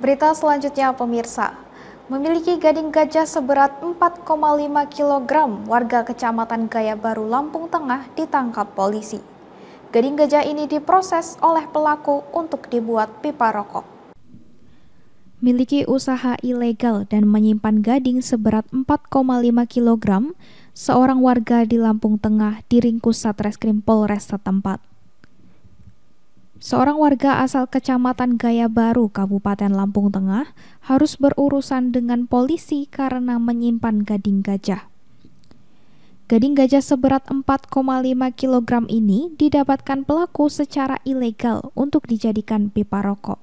Berita selanjutnya pemirsa. Memiliki gading gajah seberat 4,5 kg, warga Kecamatan Gaya Baru Lampung Tengah ditangkap polisi. Gading gajah ini diproses oleh pelaku untuk dibuat pipa rokok. Miliki usaha ilegal dan menyimpan gading seberat 4,5 kg, seorang warga di Lampung Tengah diringkus Satreskrim Polres setempat. Seorang warga asal Kecamatan Gaya Baru, Kabupaten Lampung Tengah, harus berurusan dengan polisi karena menyimpan gading gajah. Gading gajah seberat 4,5 kg ini didapatkan pelaku secara ilegal untuk dijadikan pipa rokok.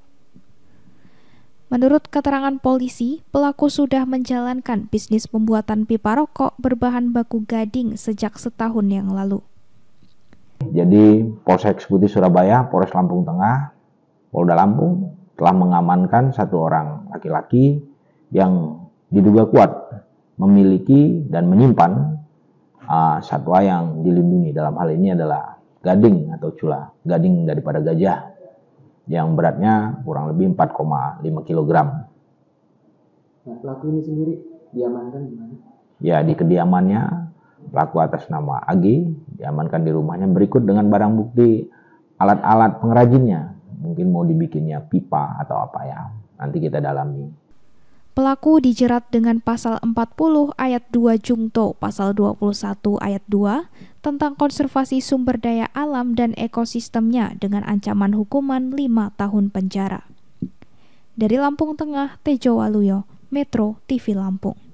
Menurut keterangan polisi, pelaku sudah menjalankan bisnis pembuatan pipa rokok berbahan baku gading sejak setahun yang lalu. Jadi Polsek Eksekutif Surabaya, Polres Lampung Tengah, Polda Lampung telah mengamankan satu orang laki-laki yang diduga kuat memiliki dan menyimpan uh, satwa yang dilindungi. Dalam hal ini adalah gading atau cula, gading daripada gajah yang beratnya kurang lebih 4,5 kg. Nah, pelaku ini sendiri diamankan di mana? Ya, di kediamannya Pelaku atas nama Agi diamankan di rumahnya berikut dengan barang bukti alat-alat pengrajinnya. Mungkin mau dibikinnya pipa atau apa ya. Nanti kita dalami. Pelaku dijerat dengan pasal 40 ayat 2 Jungto, pasal 21 ayat 2 tentang konservasi sumber daya alam dan ekosistemnya dengan ancaman hukuman 5 tahun penjara. Dari Lampung Tengah, Tejo Waluyo, Metro TV Lampung.